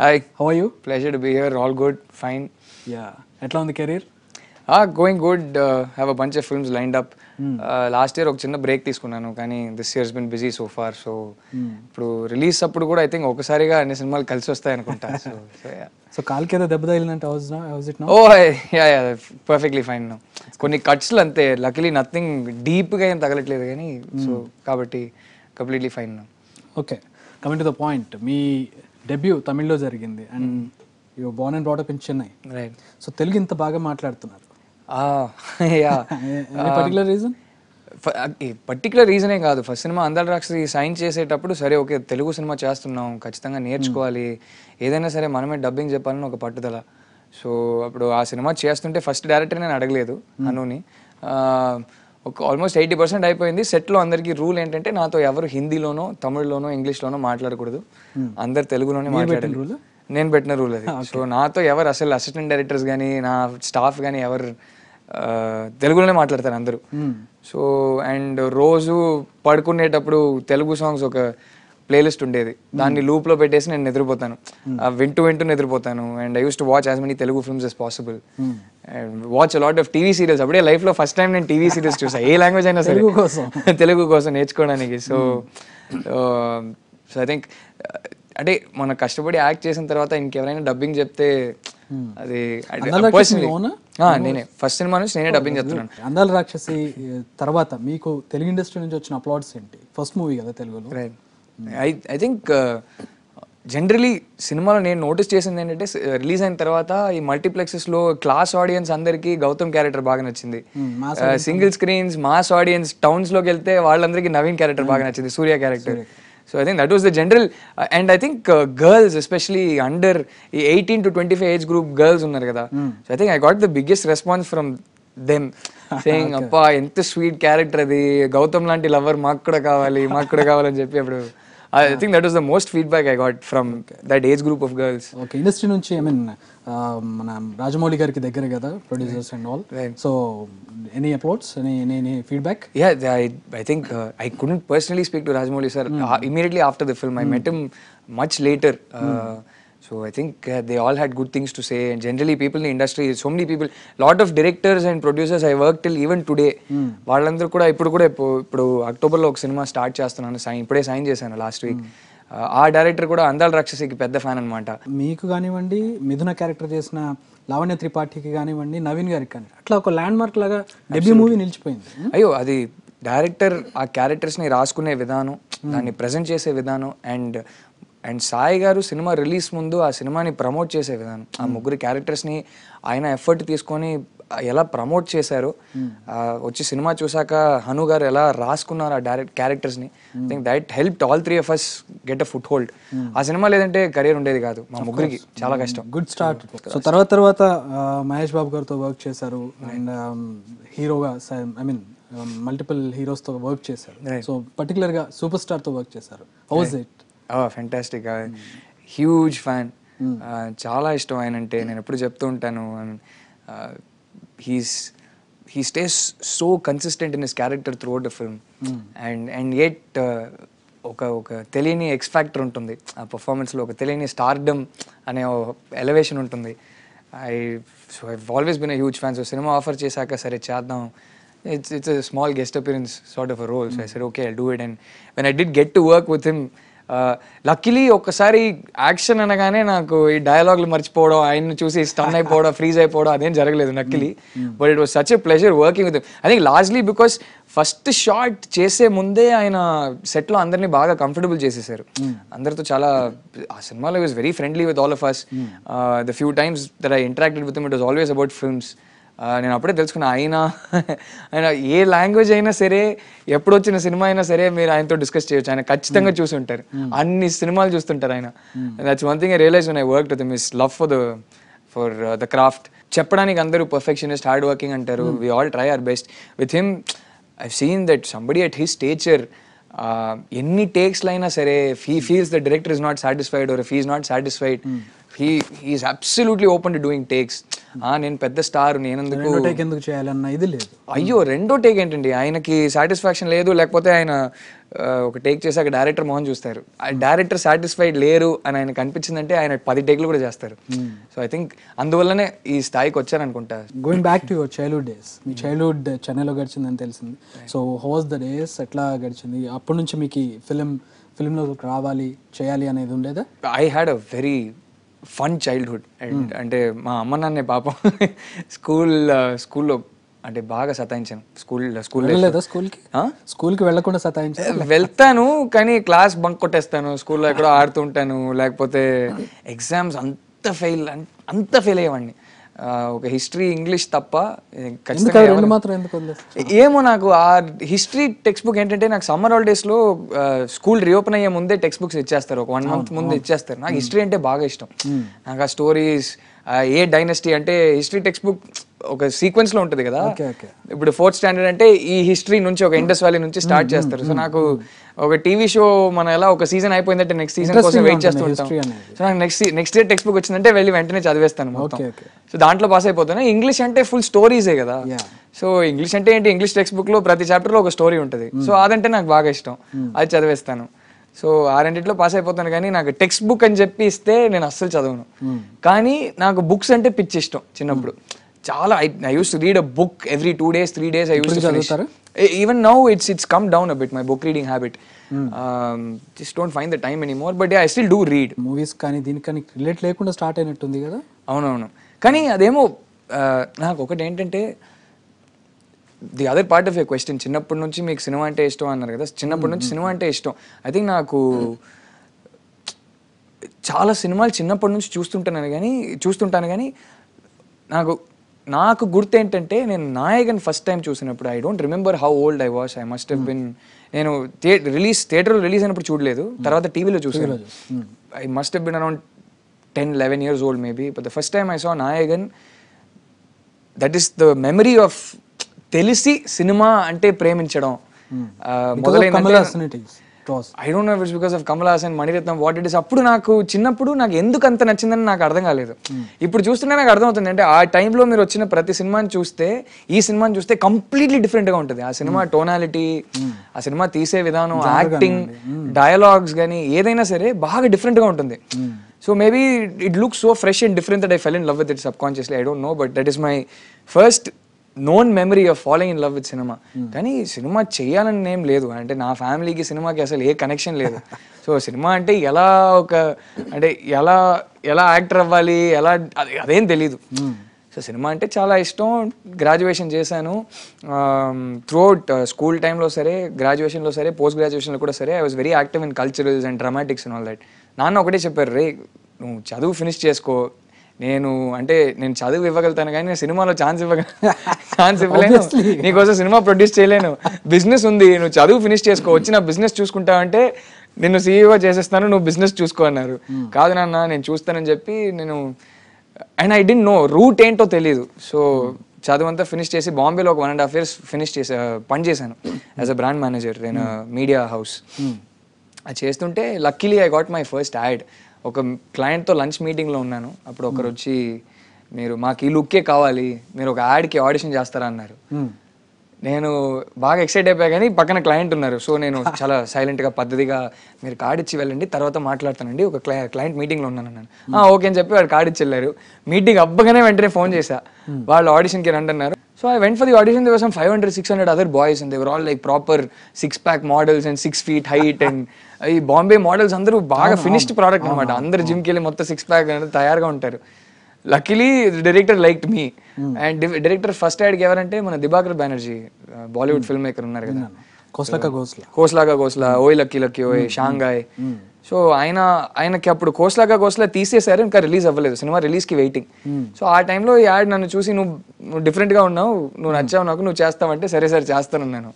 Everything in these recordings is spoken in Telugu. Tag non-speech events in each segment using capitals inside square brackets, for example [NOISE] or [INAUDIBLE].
Hi how are you pleasure to be here all good fine yeah ఎట్లా ఉంది కెరీర్ ఆ going good have a bunch of films lined up last year ఒక చిన్న బ్రేక్ తీసుకున్నాను కానీ this year's been busy so far so ఇప్పుడు రిలీజ్ అప్పుడు కూడా ఐ థింక్ ఒకసారిగా అన్ని సినిమాలు కలిసి వస్తాయి అనుకుంటా సో సో కాల్కి దెబ్బ తగిలినట్టు ఓ యా పర్ఫెక్ట్లీ ఫైన్ కొన్ని కట్స్లు అంతే లక్లీ నథింగ్ డీప్గా ఏం తగలట్లేదు కానీ సో hmm. కాబట్టి completely fine okay coming to the point మీ డెబ్యూ తమిళ్లో జరిగింది and you born and brought up in Chennai right so Telugu ఇంత బాగా మాట్లాడుతున్నారు పర్టికులర్ రీజన్ పర్టికులర్ రీజనే కాదు ఫస్ట్ సినిమా అందాల రాక్షసి సైన్ చేసేటప్పుడు సరే ఓకే తెలుగు సినిమా చేస్తున్నాం ఖచ్చితంగా నేర్చుకోవాలి hmm. ఏదైనా సరే మనమే డబ్బింగ్ చెప్పాలని ఒక పట్టుదల సో అప్పుడు ఆ సినిమా చేస్తుంటే ఫస్ట్ డైరెక్టర్ నేను అడగలేదు అనుని hmm. ఒక ఆల్మోస్ట్ ఎయిటీ పర్సెంట్ అయిపోయింది సెట్లో అందరికీ రూల్ ఏంటంటే నాతో ఎవరు హిందీలోనో తమిళ్లోనో ఇంగ్లీష్లోనో మాట్లాడకూడదు hmm. అందరు తెలుగులోనే మాట్లాడాలి రూల్ నేను పెట్టిన రూల్ అది సో [LAUGHS] నాతో ఎవరు అసలు అసిస్టెంట్ డైరెక్టర్స్ కానీ నా స్టాఫ్ కానీ ఎవరు తెలుగులోనే మాట్లాడతారు అందరూ సో అండ్ రోజు పడుకునేటప్పుడు తెలుగు సాంగ్స్ ఒక ప్లేలిస్ట్ ఉండేది దాన్ని లూప్ hmm. లో పెట్టేసి నేను నిద్రపోతాను hmm. వింటూ వింటూ నిద్రపోతాను and I use to watch as many Telugu films as possible and watch a lot of TV serials అప్పుడే లైఫ్ లో ఫస్ట్ టైం నేను టీవీ సీరియల్స్ చూసాను ఏ లాంగ్వేజ్ అయినా సరే [LAUGHS] కోసం [LAUGHS] తెలుగు కోసం నేర్చుకోవడానికి సో సో ఐ థింక్ అంటే మన కష్టపడి యాక్ట్ చేసిన తర్వాత ఇంకెవరైనా డబ్బింగ్ చెప్తే hmm. అది నేనే ఫస్ట్ సినిమా నుంచి నేనే డబ్బింగ్ చెప్తున్నాను అందాల రాక్షసి uh, తర్వాత మీకు తెలుగు ఇండస్ట్రీ నుంచి వచ్చిన అప్లాట్స్ ఏంటి ఫస్ట్ మూవీ కదా తెలుగులో right I I think generally సినిమాలో నేను నోటీస్ చేసింది ఏంటంటే రిలీజ్ uh, అయిన తర్వాత ఈ మల్టీప్లెక్సెస్ లో క్లాస్ ఆడియన్స్ అందరికీ గౌతమ్ క్యారెక్టర్ బాగా నచ్చింది single screens mass audience towns లోకి వెళ్తే వాళ్ళందరికీ నవీన్ క్యారెక్టర్ బాగా hmm. నచ్చింది Surya character so I think that was the general and I think girls especially under the eighteen to twenty five age group girls ఉన్నారు కదా so I think I got the biggest response from them saying అప్ప ఎంత స్వీట్ క్యారెక్టర్ అది గౌతమ్ లాంటి లవర్ మాకు కూడా కావాలి మాకు కూడా కావాలని చెప్పి అప్పుడు I think that was the most feedback I got from that age group of girls. Okay, industry nunchi, I mean, um, I'm Rajamouli garu producers and all. So, any applause, any, any any feedback? Yeah, I I think uh, I couldn't personally speak to Rajamouli sir hmm. uh, immediately after the film. I met hmm. him much later. Uh, hmm. So I think they all had good things to say and generally people in industry so many people lot of directors and producers I work till even today వాళ్ళందరూ కూడా ఇప్పుడు కూడా ఇప్పుడు అక్టోబర్లో ఒక సినిమా స్టార్ట్ చేస్తున్నాను సైన్ ఇప్పుడే సైన్ చేశాను లాస్ట్ వీక్ hmm. ఆ డైరెక్టర్ కూడా అందాల రాక్షసికి పెద్ద ఫ్యాన్ అనమాట మీకు కానివ్వండి మిథున క్యారెక్టర్ చేసిన లావణ్య త్రిపాఠికి కానివ్వండి నవీన్ గారికి కానీ అట్లా ఒక ల్యాండ్ మార్క్ లాగా డెబ్యూ మూవీ నిలిచిపోయింది hmm? అయ్యో అది డైరెక్టర్ ఆ క్యారెక్టర్స్ని రాసుకునే విధానం hmm. దాన్ని ప్రజెంట్ చేసే విధానం అండ్ అండ్ సాయి గారు సినిమా రిలీజ్ ముందు ఆ సినిమాని ప్రమోట్ చేసే విధానం ఆ hmm. ముగ్గురు క్యారెక్టర్స్ని ఆయన ఎఫర్ట్ తీసుకొని ఎలా ప్రమోట్ చేశారు hmm. వచ్చి సినిమా చూసాక హను గారు ఎలా రాసుకున్నారు ఆ డైరెక్ట్ క్యారెక్టర్స్ని I think that help all three of us get a foothold ఆ సినిమా లేదంటే కెరీర్ ఉండేది కాదు మా ముగ్గురికి చాలా hmm. కష్టం గుడ్ స్టార్ట్ సో తర్వాత తర్వాత మహేష్ బాబు గారితో వర్క్ చేశారు అండ్ హీరోగా ఐ మీన్ మల్టిపుల్ హీరోస్తో వర్క్ చేశారు సో పర్టికులర్గా సూపర్ స్టార్తో వర్క్ చేశారు how's it fantastic huge fan చాలా ఇష్టం ఆయన అంటే hmm. నేను ఎప్పుడు చెప్తూ ఉంటాను he's he stays so consistent in his character throughout the film and and at ఒక ఒక తెలియని ఎక్స్ఫాక్టర్ ఉంటుంది ఆ పర్ఫార్మెన్స్లో ఒక తెలియని స్టార్డమ్ అనే ఎలివేషన్ ఉంటుంది I so I always been huge fan so సినిమా ఆఫర్ చేశాక సరే చేద్దాం it's it's small guest appearance sort of a role so I సరే okay I do it and when I did get to work with him luckily ఒక్కసారి యాక్షన్ అనగానే నాకు ఈ డైలాగులు మర్చిపోవడం ఆయన చూసి స్టన్ అయిపోవడం ఫ్రీజ్ అయిపోవడం అదేం జరగలేదు luckily but it was such a pleasure working with I think largely because first shot చేసే ముందే ఆయన సెట్లో అందరినీ బాగా కంఫర్టబుల్ చేసేసారు mm. అందరితో చాలా ఆ సినిమాలో was very friendly with all of us the few times there I interacted with it was always about films నేను అప్పుడే తెలుసుకున్న ఆయన ఆయన ఏ లాంగ్వేజ్ అయినా సరే ఎప్పుడు వచ్చిన సినిమా అయినా సరే మీరు ఆయనతో డిస్కస్ చేయొచ్చు ఆయన ఖచ్చితంగా hmm. చూసి ఉంటారు hmm. అన్ని సినిమాలు చూస్తుంటారు ఆయన that's one thing I realise I work with his love for the for the craft చెప్పడానికి అందరూ పర్ఫెక్షనిస్ట్ హార్డ్ వర్కింగ్ అంటారు we all try our best with him I seen that somebody at his stature ఎన్ని టేక్స్లో అయినా సరే he feels the director is not satisfied or he is not satisfied he he's absolutely open to doing takes నేను పెద్ద స్టార్ నేను ఎందుకు టేక్ ఎందుకు చేయాలన్న ఇది లేదు అయ్యో రెండో టేక్ ఏంటండి ఆయనకి సాటిస్ఫాక్షన్ లేదు లేకపోతే ఆయన ఒక టేక్ చేశాక డైరెక్టర్ మోహన్ చూస్తారు ఆ డైరెక్టర్ hmm. సాటిస్ఫైడ్ లేరు అని ఆయనకు అనిపించిందంటే ఆయన పది టేక్లు కూడా చేస్తారు సో ఐ థింక్ అందువల్లనే ఈ స్థాయికి వచ్చారు అనుకుంటా going back to your childhood days మీ చైల్డ్హుడ్ చెన్నైలో గడిచిందని తెలిసింది సో హోస్ ద డేస్ ఎట్లా గడిచింది అప్పటి నుంచి మీకు ఫిలిం ఫిలింలో రావాలి చేయాలి అనేది ఉండేదా I had a very fun childhood and అంటే మా అమ్మ నాన్నే పాపం [LAUGHS] స్కూల్ స్కూల్లో అంటే బాగా సతాయించాను స్కూల్ స్కూల్ లేదా స్కూల్కి స్కూల్కి వెళ్ళకుండా సతాయించాను వెళ్తాను కానీ క్లాస్ బంక్ కొట్టేస్తాను స్కూల్లో ఎక్కడో ఆడుతుంటాను లేకపోతే ఎగ్జామ్స్ అంత ఫెయిల్ అంత ఫెయిల్ అయ్యేవాడిని ఒక హిస్టరీ ఇంగ్లీష్ తప్ప ఏమో నాకు ఆ హిస్టరీ టెక్స్ట్ బుక్ ఏంటంటే నాకు సమ్మర్ లో స్కూల్ రీఓపెన్ అయ్యే ముందే టెక్స్ట్ బుక్స్ ఇచ్చేస్తారు ఒక వన్ మంత్ ముందు ఇచ్చేస్తారు నాకు హిస్టరీ అంటే బాగా ఇష్టం నాకు ఆ స్టోరీస్ ఏ డైనస్టీ అంటే హిస్టరీ టెక్స్ట్ బుక్ ఒక సీక్వెన్స్ లో ఉంటుంది కదా ఇప్పుడు ఫోర్త్ స్టాండర్డ్ అంటే ఈ హిస్టరీ నుంచి ఒక ఇండస్ వ్యాలీ నుంచి స్టార్ట్ చేస్తారు సో నాకు ఒక టీవీ షో మన ఎలా ఒక సీజన్ అయిపోయిందంటే నెక్స్ట్ సీజన్ కోసం వెయిట్ చేస్తూ ఉంటాం సో నాకు next next day text book వచ్చిందంటే వెళ్ళి వెంటనే చదివేస్తాను సో దాంట్లో పాస్ అయిపోతాను ఇంగ్లీష్ అంటే ఫుల్ స్టోరీసే కదా సో ఇంగ్లీష్ అంటే ఏంటి ఇంగ్లీష్ టెక్స్ట్ బుక్ లో ప్రతి చాప్టర్ లో ఒక స్టోరీ ఉంటుంది సో అదంటే నాకు బాగా ఇష్టం అది చదివేస్తాను సో ఆ రెండింటిలో పాస్ అయిపోతాను కానీ నాకు టెక్స్ట్ బుక్ అని చెప్పి ఇస్తే నేను అస్సలు చదవను కానీ నాకు బుక్స్ అంటే పిచ్చి ఇష్టం చిన్నప్పుడు చాలా I I use to read a book every two days three days I use even now it's it's come down a bit my book reading habit just don't find the time any more but I still do read movies కానీ దీనికి రిలేట్ లేకుండా స్టార్ట్ అయినట్టుంది కదా అవునవును కానీ అదేమో నాకు ఒకటి ఏంటంటే the other part of a question చిన్నప్పటి నుంచి మీకు సినిమా అంటే ఇష్టం అన్నారు కదా చిన్నప్పటి hmm, నుంచి hmm. సినిమా అంటే ఇష్టం ఐ థింక్ నాకు చాలా సినిమాలు చిన్నప్పటి నుంచి చూస్తుంటాను కానీ చూస్తుంటాను కానీ నాకు నాకు గుర్తు ఏంటంటే నేను నాయగన్ ఫస్ట్ టైం చూసినప్పుడు I don't remember how old I was I must have been నేను రిలీజ్ థియేటర్లో రిలీజ్ అయినప్పుడు చూడలేదు hmm. తర్వాత టీవీలో చూసాను I must have been around ten eleven years old maybe but the first time I saw Nayagan that is the memory of తెలిసి సినిమా అంటే ప్రేమించడం hmm. మొదలైన because I don't know it's because of Kamal Haasan Mani Ratnam what it is అప్పుడు నాకు చిన్నప్పుడు నాకు ఎందుకు అంత నచ్చిందని నాకు అర్థం కాలేదు hmm. ఇప్పుడు చూస్తుంటే నాకు అర్థమవుతుంది అంటే ఆ టైంలో మీరు వచ్చిన ప్రతి సినిమాని చూస్తే ఈ సినిమాని చూస్తే కంప్లీట్లీ డిఫరెంట్గా ఉంటుంది ఆ సినిమా టోనాలిటీ hmm. hmm. ఆ సినిమా తీసే విధానం యాక్టింగ్ డయలాగ్స్ కానీ ఏదైనా సరే బాగా డిఫరెంట్గా ఉంటుంది so maybe it look so fresh and different that I fell in love with it subconsciously I don't know but that is my first known memory of falling in love with cinema కానీ సినిమా చేయాలని ఏం లేదు అంటే నా ఫ్యామిలీకి సినిమాకి అసలు ఏ కనెక్షన్ లేదు [LAUGHS] సో సినిమా అంటే ఎలా ఒక అంటే ఎలా ఎలా యాక్టర్ అవ్వాలి ఎలా అదేం తెలీదు hmm. సో సినిమా అంటే చాలా ఇష్టం గ్రాడ్యుయేషన్ చేశాను అవుట్ స్కూల్ టైంలో సరే గ్రాడ్యుయేషన్లో సరే పోస్ట్ గ్రాడ్యుయేషన్లో కూడా సరే I was very active in culturals and dramatics and all that నాన్న ఒకటే చెప్పారు రే నువ్వు చదువు ఫినిష్ చేసుకో నేను అంటే నేను చదువు ఇవ్వగలుగుతాను కానీ నేను సినిమాలో ఛాన్స్ ఇవ్వగ ఛాన్స్ ఇవ్వలేను నీకోసం సినిమా ప్రొడ్యూస్ చేయలేను బిజినెస్ ఉంది నువ్వు చదువు ఫినిష్ చేసుకో వచ్చి నా బిజినెస్ చూసుకుంటావంటే నిన్ను సీఈఓ చేసేస్తాను నువ్వు బిజినెస్ చూసుకో అన్నారు hmm. కాదు నాన్న నేను చూస్తానని చెప్పి నేను and I didn't know route ఏంటో తెలియదు సో hmm. చదువంతా ఫినిష్ చేసి బాంబేలో ఒక one and half years finish చేసా పని చేశాను యాజ్ అ బ్రాండ్ మేనేజర్ నేను మీడియా హౌస్ అది చేస్తుంటే luckily I got my first ad ఒక క్లయింట్తో లంచ్ మీటింగ్లో ఉన్నాను అప్పుడు ఒకరు వచ్చి మీరు మాకు ఈ లుక్కే కావాలి మీరు ఒక యాడ్కి ఆడిషన్ చేస్తారా అన్నారు నేను బాగా ఎక్సైట్ అయిపోయా కానీ పక్కన క్లయింట్ ఉన్నారు సో నేను [LAUGHS] చాలా సైలెంట్గా పద్ధతిగా మీరు కార్డ్ ఇచ్చి వెళ్ళండి తర్వాత మాట్లాడతానండి ఒక క్లయింట్ మీటింగ్లో ఉన్నాను నేను ఓకే అని చెప్పి వాడు కార్డ్ ఇచ్చి వెళ్ళారు మీటింగ్ అబ్బగానే వెంటనే ఫోన్ చేశా వాళ్ళు ఆడిషన్కి రండి అన్నారు so I went for the audition దివసం five hundred six hundred other boys and they were all like proper six pack models and six feet height and ఈ బాంబే మోడల్స్ అందరూ బాగా ఫినిష్డ్ ప్రోడక్ట్ అనమాట అందరు జిమ్కి వెళ్ళి మొత్తం సిక్స్ ప్యాక్ తయారుగా ఉంటారు luckily director like me and director first ad ఎవరంటే మన దిబాకర్ బెనర్జీ బాలీవుడ్ ఫిల్మ్ మేకర్ ఉన్నారు కదా కోస్లాగా గోస్లా కోస్లాగా Ghosla hmm. Oye lucky lucky Oye hmm. Shanghai hmm. So ఆయన ఆయనకి అప్పుడు కోస్లాగా కోస్లా తీసేశారు ఇంకా రిలీజ్ అవ్వలేదు సినిమా రిలీజ్ కి వెయిటింగ్ సో ఆ టైంలో ఈ యాడ్ నన్ను చూసి నువ్వు నువ్వు గా ఉన్నావు నువ్వు నచ్చావు నాకు నువ్వు చేస్తావంటే సరే సరే చేస్తాను నేను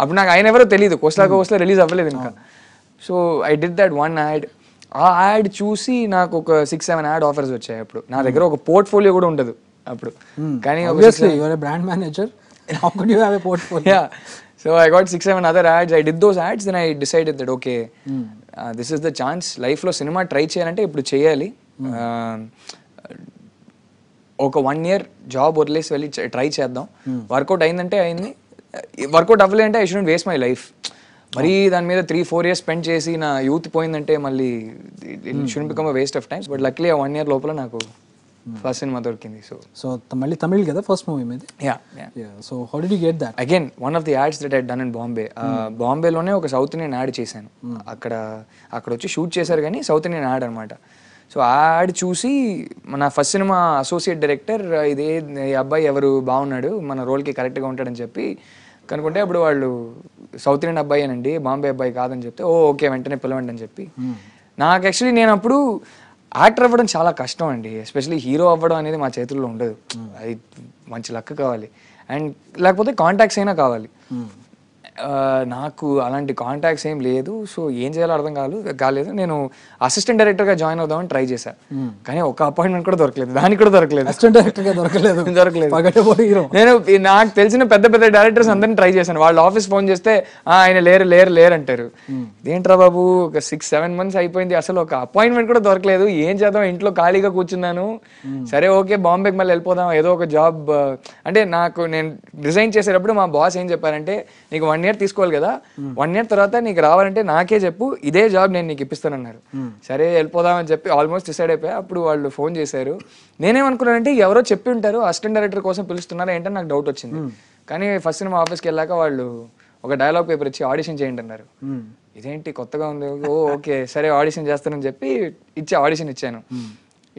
అప్పుడు నాకు ఆయన ఎవరో తెలియదు కోస్లాగా కోస్లా రిలీజ్ అవ్వలేదు ఇంకా so I did that one ad ఆ యాడ్ చూసి నాకు ఒక సిక్స్ సెవెన్ యాడ్ ఆఫర్స్ వచ్చాయి అప్పుడు నా దగ్గర hmm. ఒక పోర్ట్ఫోలియో కూడా ఉండదు అప్పుడు hmm. కానీ brand manager portfolio so I got six seven other ads I did those ads then I decide that okay this is the chance life లో సినిమా ట్రై చేయాలంటే ఇప్పుడు చేయాలి hmm. uh, ఒక వన్ ఇయర్ జాబ్ వదిలేసి వెళ్ళి ట్రై చేద్దాం వర్కౌట్ అయిందంటే అయింది వర్కౌట్ అవ్వలేదంటే I shouldn't waste my life మరీ దాని మీద త్రీ ఫోర్ ఇయర్స్ స్పెండ్ చేసి నా యూత్ పోయిందంటే మళ్ళీ should become waste of times but luckily ఆ వన్ ఇయర్ లోపల నాకు ఫస్ట్ hmm. సినిమా దొరికింది సో సో మళ్ళీ తమిళ్ కదా ఫస్ట్ మూవీ మీద yeah so how did get that again one of the ads that I'd done in Bombay బాంబేలోనే ఒక సౌత్ ఇండియన్ యాడ్ చేశాను hmm. అక్కడ అక్కడ వచ్చి షూట్ చేశారు కానీ సౌత్ ఇండియన్ యాడ్ అనమాట సో ఆ యాడ్ చూసి మన ఫస్ట్ సినిమా అసోసియేట్ డైరెక్టర్ ఇదే అబ్బాయి ఎవరు బాగున్నాడు మన రోల్కి కరెక్ట్గా ఉంటాడని చెప్పి కనుకుంటే అప్పుడు వాళ్ళు సౌత్ ఇండియన్ అబ్బాయి అండి బాంబే అబ్బాయి కాదని చెప్తే ఓ ఓకే వెంటనే పిలవండి అని చెప్పి hmm. నాకు యాక్చువల్లీ నేను అప్పుడు యాక్టర్ అవ్వడం చాలా కష్టం అండి ఎస్పెషలీ హీరో అవ్వడం అనేది మా చేతుల్లో ఉండదు hmm. అది మంచి లక్ కావాలి అండ్ లేకపోతే కాంటాక్ట్స్ అయినా కావాలి hmm. నాకు అలాంటి కాంటాక్ట్స్ ఏం లేదు సో ఏం చేయాలో అర్థం కాదు కాలేదు నేను అసిస్టెంట్ డైరెక్టర్గా జాయిన్ అవుదామని ట్రై చేశాను కానీ ఒక అపాయింట్మెంట్ కూడా దొరకలేదు దానికి కూడా దొరకలేదు అసిస్టెంట్ డైరెక్టర్గా దొరకలేదు దొరకలేదు నేను నాకు తెలిసిన పెద్ద పెద్ద డైరెక్టర్స్ అందరిని ట్రై చేశాను వాళ్ళ ఆఫీస్ ఫోన్ చేస్తే ఆయన లేరు లేరు లేరు అంటారు ఏంట్రా బాబు ఒక సిక్స్ సెవెన్ మంత్స్ అయిపోయింది అసలు ఒక అపాయింట్మెంట్ కూడా దొరకలేదు ఏం చేద్దాం ఇంట్లో ఖాళీగా కూర్చున్నాను సరే ఓకే బాంబేకి మళ్ళీ వెళ్ళిపోదాం ఏదో ఒక జాబ్ అంటే నాకు నేను డిజైన్ చేసేటప్పుడు మా బాస్ ఏం చెప్పారంటే నీకు వన్ ఇయర్ తీసుకోవాలి కదా వన్ ఇయర్ తర్వాత నీకు రావాలంటే నాకే చెప్పు ఇదే జాబ్ నేను నీకు ఇప్పిస్తాను అన్నారు hmm. సరే వెళ్ళిపోదామని చెప్పి ఆల్మోస్ట్ డిసైడ్ అయిపోయా అప్పుడు వాళ్ళు ఫోన్ చేశారు నేనేమనుకున్నానంటే ఎవరో చెప్పి ఉంటారు అసిస్టెంట్ డైరెక్టర్ కోసం పిలుస్తున్నారు ఏంటని నాకు డౌట్ వచ్చింది hmm. కానీ ఫస్ట్ మా ఆఫీస్కి వెళ్ళాక వాళ్ళు ఒక డైలాగ్ పేపర్ ఇచ్చి ఆడిషన్ చేయండి అన్నారు hmm. ఇదేంటి కొత్తగా ఉంది ఓ ఓకే సరే ఆడిషన్ చేస్తానని చెప్పి ఇచ్చి ఆడిషన్ ఇచ్చాను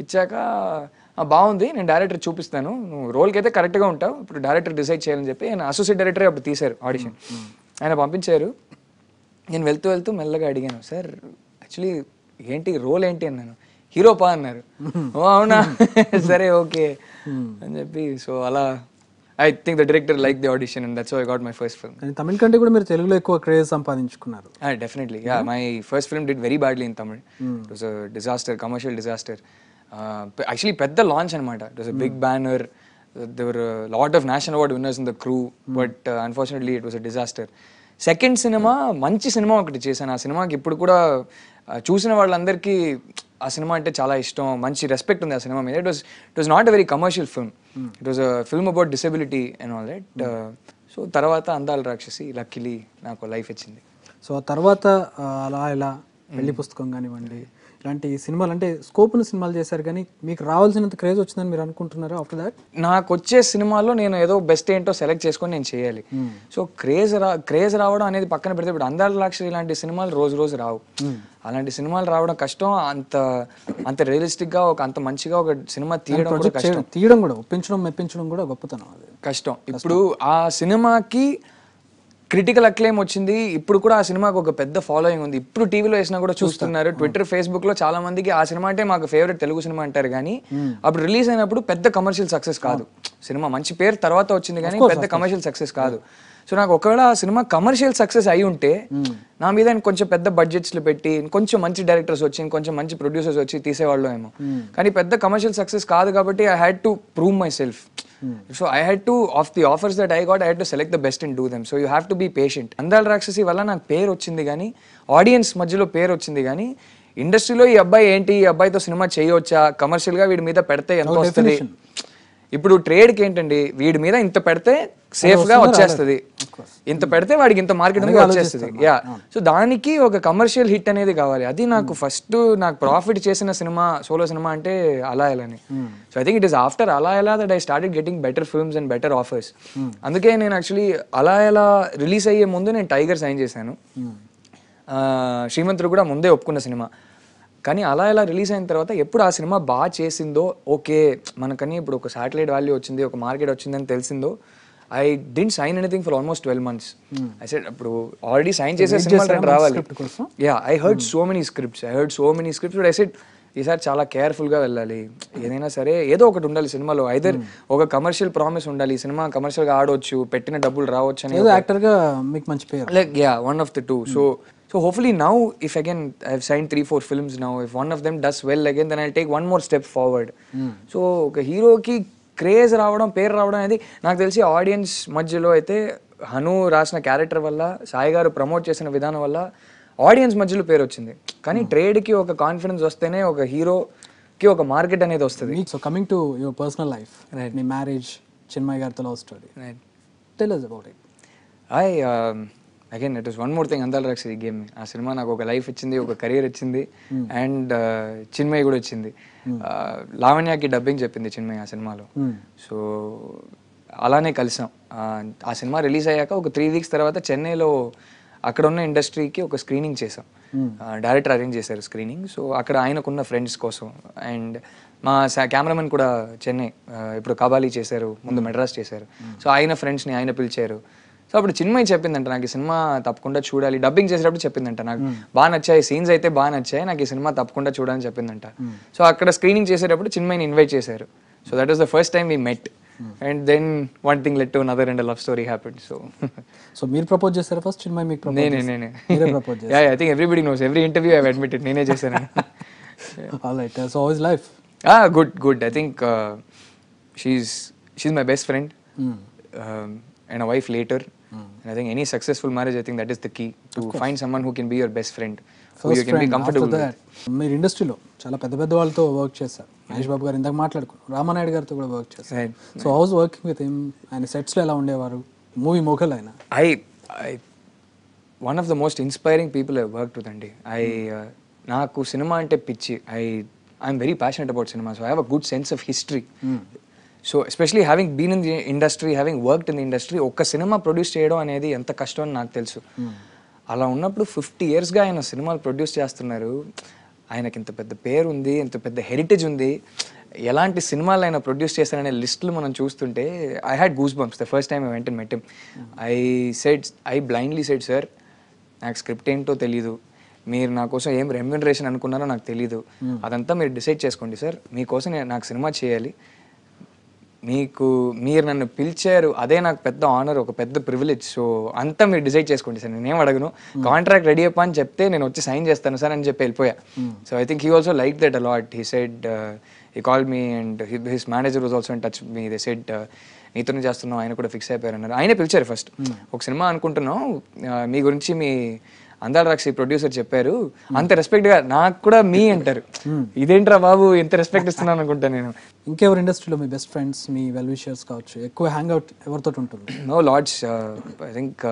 ఇచ్చాక బాగుంది నేను డైరెక్టర్ చూపిస్తాను నువ్వు రోల్కి అయితే కరెక్ట్గా ఉంటావు ఇప్పుడు డైరెక్టర్ డిసైడ్ చేయాలని చెప్పి ఆయన అసోసియేట్ డైరెక్టర్ అప్పుడు తీశారు ఆడిషన్ ఆయన పంపించారు నేను వెళ్తూ వెళ్తూ మెల్లగా అడిగాను సార్ యాక్చువల్లీ ఏంటి రోల్ ఏంటి అన్నాను హీరో పా అన్నారు ఓ అవునా సరే ఓకే అని చెప్పి సో అలా I think the director like the audition and that's I got my first film కానీ తమిళ కంటే కూడా మీరు తెలుగులో ఎక్కువ క్రేజ్ సంపాదించుకున్నారు definitely my first film did very badly in Tamil it was disaster commercial disaster actually పెద్ద లాంచ్ అనమాట it was a big banner there were lot of national award winners in the crew but unfortunately it was a disaster second సినిమా మంచి సినిమా ఒకటి చేశాను ఆ సినిమాకి ఇప్పుడు కూడా చూసిన వాళ్ళందరికీ ఆ సినిమా అంటే చాలా ఇష్టం మంచి రెస్పెక్ట్ ఉంది ఆ సినిమా మీద it was it was not a very commercial film it was a film about disability and all that so తర్వాత అందాలు రాక్షసి లక్కిలీ నాకు లైఫ్ ఇచ్చింది సో తర్వాత అలా ఇలా పెళ్లి hmm. పుస్తకం కానివ్వండి ఇలాంటి సినిమాలు అంటే స్కోప్ను సినిమాలు చేశారు కానీ మీకు రావాల్సినంత క్రేజ్ వచ్చిందని మీరు అనుకుంటున్నారు ఆఫ్టర్ దాట్ నాకు వచ్చే సినిమాలో నేను ఏదో బెస్ట్ ఏంటో సెలెక్ట్ చేసుకొని నేను చేయాలి సో క్రేజ్ రా క్రేజ్ రావడం అనేది పక్కన పెడితే ఇప్పుడు అందాల లక్ష ఇలాంటి సినిమాలు రోజు రోజు రావు అలాంటి సినిమాలు రావడం కష్టం అంత అంత రియలిస్టిక్ గా ఒక అంత మంచిగా ఒక సినిమా తీయడం కూడా కష్టం తీయడం కూడా ఒప్పించడం మెప్పించడం కూడా గొప్పతనం కష్టం ఇప్పుడు ఆ సినిమాకి క్రిటికల్ అక్లెయిమ్ వచ్చింది ఇప్పుడు కూడా ఆ సినిమాకి ఒక పెద్ద ఫాలోయింగ్ ఉంది ఇప్పుడు టీవీలో వేసినా కూడా చూస్తున్నారు ట్విట్టర్ ఫేస్బుక్ లో చాలా మందికి ఆ సినిమా అంటే మాకు ఫేవరెట్ తెలుగు సినిమా అంటారు కానీ అప్పుడు రిలీజ్ అయినప్పుడు పెద్ద కమర్షియల్ సక్సెస్ కాదు సినిమా మంచి పేరు తర్వాత వచ్చింది కానీ పెద్ద కమర్షియల్ సక్సెస్ కాదు సో నాకు ఒకవేళ ఆ సినిమా కమర్షియల్ సక్సెస్ అయి ఉంటే నా మీద కొంచెం పెద్ద బడ్జెట్స్ పెట్టి కొంచెం మంచి డైరెక్టర్స్ వచ్చి కొంచెం మంచి ప్రొడ్యూసర్స్ వచ్చి తీసేవాళ్ళు ఏమో కానీ పెద్ద కమర్షియల్ సక్సెస్ కాదు కాబట్టి I had to prove myself so I had to of the offers that I got I had to select the best and do them so you have to be patient Andala Rakshasi వల్ల నాకు పేరు వచ్చింది కానీ ఆడియన్స్ మధ్యలో పేరు వచ్చింది కానీ ఇండస్ట్రీలో ఈ అబ్బాయి ఏంటి ఈ అబ్బాయితో సినిమా చేయవచ్చా కమర్షియల్గా వీడి మీద పెడితే ఎంత వస్తుంది ఇప్పుడు ట్రేడ్కి ఏంటండి వీడి మీద ఇంత పెడితే సేఫ్ గా వచ్చేస్తుంది ఇంత పెడితే వాడికి ఇంత మార్కెట్ ఉంది వచ్చేస్తుంది యా సో దానికి ఒక కమర్షియల్ హిట్ అనేది కావాలి అది నాకు ఫస్ట్ hmm. నాకు ప్రాఫిట్ చేసిన సినిమా సోలో సినిమా అంటే అలా ఎలాని so I think it is after Ala Ela that I started getting better films and better offers అందుకే నేను యాక్చువల్లీ అలా ఎలా రిలీజ్ అయ్యే ముందు నేను టైగర్ సైన్ చేశాను hmm. శ్రీమంతుడు కూడా ముందే ఒప్పుకున్న సినిమా కానీ అలా ఇలా రిలీజ్ అయిన తర్వాత ఎప్పుడు ఆ సినిమా బాగా చేసిందో ఓకే మనకని ఇప్పుడు ఒక సాటిలైట్ వాల్యూ వచ్చింది ఒక మార్కెట్ వచ్చిందని తెలిసిందో I didn't sign anything for almost twelve months I said అప్పుడు ఆల్రెడీ సైన్ చేసే సినిమా రావాలి yeah I heard so many scripts I heard so many scripts I said ఈసారి చాలా కేర్ఫుల్గా వెళ్ళాలి ఏదైనా సరే ఏదో ఒకటి ఉండాలి సినిమాలో ఐదర్ hmm. ఒక కమర్షియల్ ప్రామిస్ ఉండాలి సినిమా కమర్షియల్గా ఆడవచ్చు పెట్టిన డబ్బులు రావచ్చు అని యాక్టర్గా మీకు మంచి పేరు like yeah one of the two so so hopefully now if again I sign three four films now if one of them does well again then I take one more step forward so ఒక హీరోకి క్రేజ్ రావడం పేరు రావడం అనేది నాకు తెలిసి ఆడియన్స్ మధ్యలో అయితే హను రాసిన క్యారెక్టర్ వల్ల సాయి గారు ప్రమోట్ చేసిన విధానం వల్ల ఆడియన్స్ మధ్యలో పేరు వచ్చింది కానీ hmm. ట్రేడ్కి ఒక కాన్ఫిడెన్స్ వస్తేనే ఒక హీరోకి ఒక మార్కెట్ అనేది వస్తుంది so coming to your personal life right మీ మ్యారేజ్ చిన్మయ్య గారితో love story right tell us about it I again it is one more thing Andala రాక్స్ ఈ గేమ్ ఆ సినిమా నాకు ఒక లైఫ్ ఇచ్చింది ఒక కెరీర్ ఇచ్చింది అండ్ hmm. చిన్మయ్య uh, కూడా వచ్చింది లావణ్యాకి డబ్బింగ్ చెప్పింది చిన్మయ్య ఆ సినిమాలో సో hmm. అలానే కలిసాం ఆ సినిమా రిలీజ్ అయ్యాక ఒక త్రీ వీక్స్ తర్వాత చెన్నైలో అక్కడ ఉన్న ఇండస్ట్రీకి ఒక స్క్రీనింగ్ చేసాం డైరెక్టర్ hmm. అరేంజ్ uh, చేశారు స్క్రీనింగ్ సో అక్కడ ఆయనకున్న ఫ్రెండ్స్ కోసం అండ్ మా కెమెరామెన్ కూడా చెన్నై uh, ఇప్పుడు కబాలి చేశారు ముందు మెడ్రాస్ చేశారు సో ఆయన ఫ్రెండ్స్ని ఆయన పిలిచారు సో అప్పుడు చిన్మయ్య చెప్పిందంట నాకు ఈ సినిమా తప్పకుండా చూడాలి డబ్బింగ్ చేసేటప్పుడు చెప్పిందంట నాకు బాగా నచ్చాయి సీన్స్ అయితే బాగా నచ్చాయి నాకు ఈ సినిమా తప్పకుండా చూడాలని చెప్పిందంట సో అక్కడ స్క్రీనింగ్ చేసేటప్పుడు చిన్మయ్యని ఇన్వైట్ చేశారు so that is the first time we met and then one thing led to another and love story happened so so మీరు ప్రపోజ్ చేశారు ఫస్ట్ చిన్మయ్య మీకు నేనే నేనే propose yeah I think everybody knows every interview I admitted నేనే చేశాను all right so how is life ఆ good good I think she's she's my best friend and wife later And I think any successful marriage, I think that is the key to find someone who can be your best friend, who you can be comfortable with. మీరు ఇండస్ట్రీలో చాలా పెద్ద పెద్ద వాళ్ళతో వర్క్ చేశారు మహేష్ బాబు గారు ఇందాక మాట్లాడుకున్నారు రామానాయుడు గారితో కూడా వర్క్ చేశారు so how's working with him ఆయన సెట్స్లో ఎలా ఉండేవారు మూవీ మొఘల్ ఆయన I I one of the most inspiring people I work with అండి ఐ నాకు సినిమా అంటే పిచ్చి I I'm very passionate about cinema so I have a good sense of history so especially having been in the industry having worked in the industry ఒక్క సినిమా ప్రొడ్యూస్ చేయడం అనేది ఎంత కష్టం అని నాకు తెలుసు hmm. అలా ఉన్నప్పుడు ఫిఫ్టీ ఇయర్స్గా ఆయన సినిమాలు ప్రొడ్యూస్ చేస్తున్నారు ఆయనకి ఇంత పెద్ద పేరు ఉంది ఇంత పెద్ద హెరిటేజ్ ఉంది ఎలాంటి సినిమాలు ఆయన ప్రొడ్యూస్ చేశారనే లిస్టులు మనం చూస్తుంటే I had goose bumps the first time వెంట మెట్టిం I said I blindly said sir నాకు స్క్రిప్ట్ ఏంటో తెలియదు మీరు నా కోసం ఏం రెమ్యూనరేషన్ అనుకున్నారో నాకు తెలియదు hmm. అదంతా మీరు డిసైడ్ చేసుకోండి సార్ మీకోసం నాకు సినిమా చేయాలి మీకు మీరు నన్ను పిలిచారు అదే నాకు పెద్ద ఆనర్ ఒక పెద్ద ప్రివిలేజ్ సో అంతా మీరు డిసైడ్ చేసుకోండి సార్ నేనేం అడగను కాంట్రాక్ట్ రెడీ అప్ అని చెప్తే నేను వచ్చి సైన్ చేస్తాను సార్ అని చెప్పి వెళ్ళిపోయా so I think he also like that a lot he said he call me and his manager was also in touch me they said నీతోనే చేస్తున్నాం ఆయన కూడా ఫిక్స్ అయిపోయారు అన్నారు ఆయనే పిలిచారు ఫస్ట్ hmm. ఒక సినిమా అనుకుంటున్నాం మీ గురించి మీ అందాల రాక్షి ప్రొడ్యూసర్ చెప్పారు hmm. అంత రెస్పెక్ట్ గా నాకు కూడా మీ hmm. అంటారు hmm. ఇదేంట్రా బాబు ఎంత రెస్పెక్ట్ ఇస్తున్నాను అనుకుంటా నేను ఇంకెవరి ఇండస్ట్రీలో మీ బెస్ట్ ఫ్రెండ్స్ మీ వెల్ విషర్స్ కావచ్చు ఎక్కువ హ్యాంగ్ అవుట్ ఎవరితో ఉంటుంది no lads I think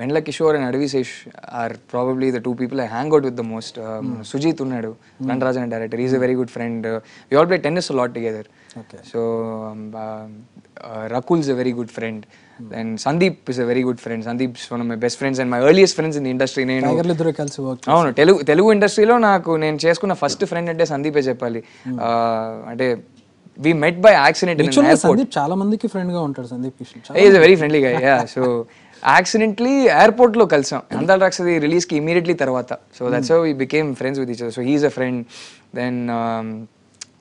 Vennela Kishore and Adivi Sesh are probably the two people I hang out with the most Sujeeth ఉన్నాడు Ranarajan and director is a very good friend we all play tennis lot together so is a very good friend then Sandeep is a very good friend Sandeep one my best friends and my earliest friends in industry నేను ఇద్దరు కలిసి అవును తెలుగు తెలుగు ఇండస్ట్రీలో నాకు నేను చేసుకున్న ఫస్ట్ ఫ్రెండ్ అంటే సందీపే చెప్పాలి hmm. అంటే వి మెట్ బై యాక్సిడెంట్ చాలా మందికి ఫ్రెండ్ గా ఉంటాడు సందీప్ వెరీ ఫ్రెండ్లీ గా యా సో యాక్సిడెంట్లీ ఎయిర్పోర్ట్ లో కలిసాం అందాల రాక్షసి రిలీజ్ కి ఇమీడియట్లీ తర్వాత so that's how we became friends with each so he's a friend then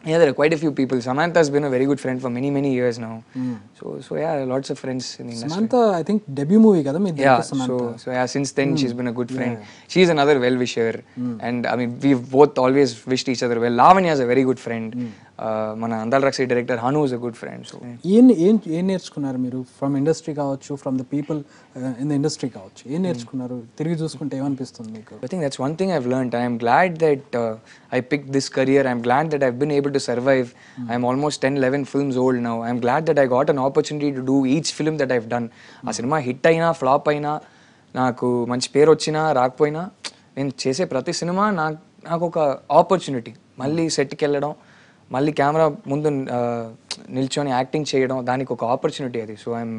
yeah, there are quite a few people. Samantha's been a very good friend for many, many years now. Mm. So, so yeah, lots of friends in the industry. Samantha, I think debut movie kada yeah, Samantha. So, so yeah, since then mm. she's hmm. been a good friend. Yeah. She's another well-wisher, mm. and I mean, we've both always wished each other well. Lavanya is a very good friend. Hmm. మన Andala Rakshasi director Hanu is a good friend so ఏం ఏం ఏం నేర్చుకున్నారు మీరు ఫ్రమ్ ఇండస్ట్రీ కావచ్చు from the people in the industry కావచ్చు ఏం hmm. నేర్చుకున్నారు తిరిగి చూసుకుంటే ఏమనిపిస్తుంది మీకు I think that's one thing I've learn I'm glad that I pick this career I'm glad that I've been able to survive I'm almost ten eleven films old now I'm glad that I got an opportunity to do each film that I've done ఆ సినిమా హిట్ అయినా ఫ్లాప్ అయినా నాకు మంచి పేరు వచ్చినా రాకపోయినా నేను చేసే ప్రతి సినిమా నాకు నాకు ఒక ఆపర్చునిటీ మళ్ళీ సెట్కి hmm. వెళ్ళడం మళ్ళీ కెమెరా ముందు నిల్చొని యాక్టింగ్ చేయడం దానికి ఒక ఆపర్చునిటీ అది so I'm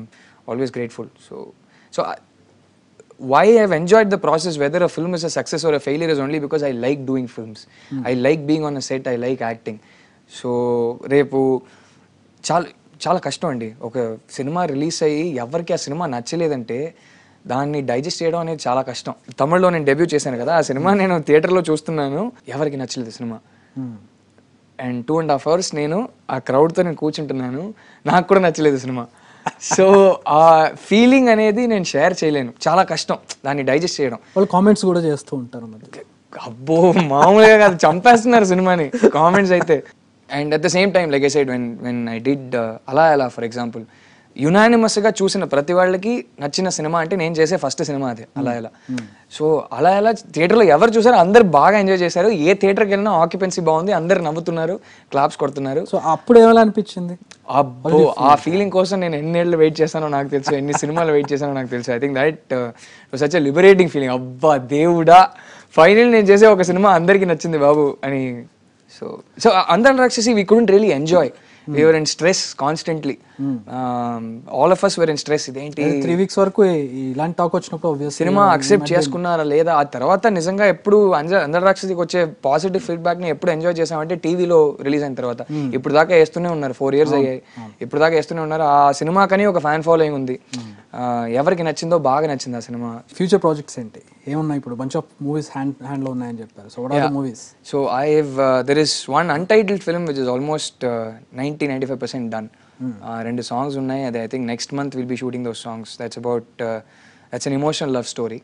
always grateful so so why I enjoyed the process whether a film is a success or a failure is only because I like doing films I like being on a set I like acting so రేపు చాలా చాలా కష్టం అండి ఒక సినిమా రిలీజ్ అయ్యి ఎవరికి ఆ సినిమా నచ్చలేదంటే దాన్ని డైజెస్ట్ చేయడం అనేది చాలా కష్టం తమిళ్లో నేను డెబ్యూ చేశాను కదా ఆ సినిమా hmm. నేను థియేటర్లో చూస్తున్నాను ఎవరికి నచ్చలేదు cinema hmm. And two and half hours నేను ఆ క్రౌడ్తో నేను కూర్చుంటున్నాను నాకు కూడా నచ్చలేదు సినిమా సో ఆ ఫీలింగ్ అనేది నేను షేర్ చేయలేను చాలా కష్టం దాన్ని డైజెస్ట్ చేయడం వాళ్ళు కామెంట్స్ కూడా చేస్తూ ఉంటారు అబ్బో మామూలుగా కాదు చంపేస్తున్నారు సినిమాని కామెంట్స్ అయితే and at the same time like I said when when I did అలా అలా ఫర్ ఎగ్జాంపుల్ యునానిమస్గా చూసిన ప్రతి వాళ్ళకి నచ్చిన సినిమా అంటే నేను చేసే ఫస్ట్ సినిమా అది అలా ఎలా సో అలా ఎలా థియేటర్లో ఎవరు చూసారో అందరు బాగా ఎంజాయ్ చేశారు ఏ థియేటర్కి వెళ్ళినా ఆక్యుపెన్సీ బాగుంది అందరు నవ్వుతున్నారు క్లాప్స్ కొడుతున్నారు సో అప్పుడు ఏమైనా అనిపించింది అబ్బో ఆ ఫీలింగ్ కోసం నేను ఏళ్ళు వెయిట్ చేశానో నాకు తెలుసు ఎన్ని సినిమాలు వెయిట్ చేశానో నాకు తెలుసు I think that such a liberating feeling అబ్బా దేవుడా ఫైనల్ నేను చేసే ఒక సినిమా అందరికీ నచ్చింది బాబు అని సో సో అందరం Rakshasi we couldn't really enjoy we are in stress constantly all of us were in stress ఇదేంటి త్రీ వీక్స్ వరకు ఇలాంటి టాక్ వచ్చినప్పుడు సినిమా అక్సెప్ట్ చేసుకున్నారా లేదా ఆ తర్వాత నిజంగా ఎప్పుడు అందరి రాక్షసికి వచ్చే పాజిటివ్ ఫీడ్బ్యాక్ ని ఎప్పుడు ఎంజాయ్ చేసామంటే టీవీలో రిలీజ్ అయిన తర్వాత hmm. ఇప్పుడు దాకా వేస్తూనే ఉన్నారు ఫోర్ ఇయర్స్ అయ్యాయి ఇప్పుడు దాకా వేస్తూనే ఉన్నారు ఆ సినిమాకని ఒక ఫ్యాన్ ఫాలోయింగ్ ఉంది hmm. ఎవరికి నచ్చిందో బాగా నచ్చింది ఆ సినిమా ఫ్యూచర్ ప్రాజెక్ట్స్ ఏంటి ఏమున్నాయి ఇప్పుడు బంచ్ ఆఫ్ మూవీస్ హ్యాండ్ హ్యాండ్లో ఉన్నాయని చెప్పారు so what are movies so I have there is one untitled film which is almost ninety 95% five percent done రెండు సాంగ్స్ ఉన్నాయి అదే I think next month will be shooting those songs that's about that's an emotional love story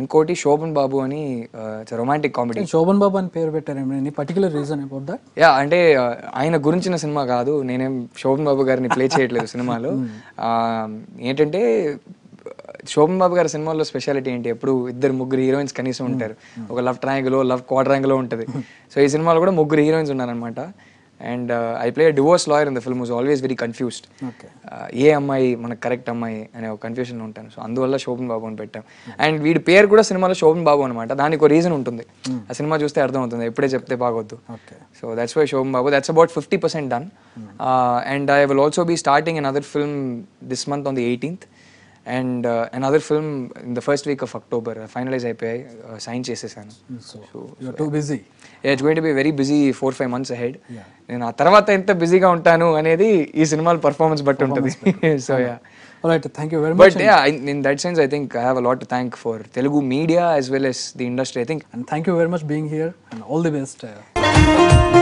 ఇంకోటి శోభన్ బాబు అని it's romantic comedy Sobhan Babu అని పేరు పెట్టారు particular reason about that yeah అంటే uh, ఆయన గురించిన సినిమా కాదు నేనేం శోభన్ బాబు గారిని ప్లే చేయట్లేదు [LAUGHS] సినిమాలో hmm. um, ఏంటంటే శోభన్ బాబు గారి సినిమాల్లో స్పెషాలిటీ ఏంటి ఎప్పుడు ఇద్దరు ముగ్గురు హీరోయిన్స్ కనీసం hmm. ఉంటారు ఒక లవ్ ట్రాంగిల్ లవ్ యాంగిల్ ఉంటుంది సో ఈ సినిమాలో కూడా ముగ్గురు హీరోయిన్స్ ఉన్నారనమాట and I play divorce lawyer in the film is always very confused ఏ అమ్మాయి మనకు కరెక్ట్ అమ్మాయి అనే ఒక కన్ఫ్యూషన్ ఉంటాను సో అందువల్ల శోభన్ బాబు అని పెట్టాం అండ్ వీడి పేరు కూడా సినిమాలో శోభన్ బాబు అనమాట దానికి ఒక రీజన్ ఉంటుంది hmm. ఆ సినిమా చూస్తే అర్థం అవుతుంది ఎప్పుడే చెప్తే బాగోద్దు so that's why Sobhan Babu that's about fifty percent done and I will also be starting an other film this month on the eighteenth and another film in the first week of October finalize అయిపోయాయి సైన్ చేసేసాను so busy it's going to be very busy four five months ahead నేను ఆ తర్వాత ఎంత బిజీగా ఉంటాను అనేది ఈ సినిమాల పర్ఫార్మెన్స్ బట్టి ఉంటుంది so yeah right thank you very much but yeah in that sense I think I have a lot thank for Telugu media as well as the industry I think and thank you very much being here and all the best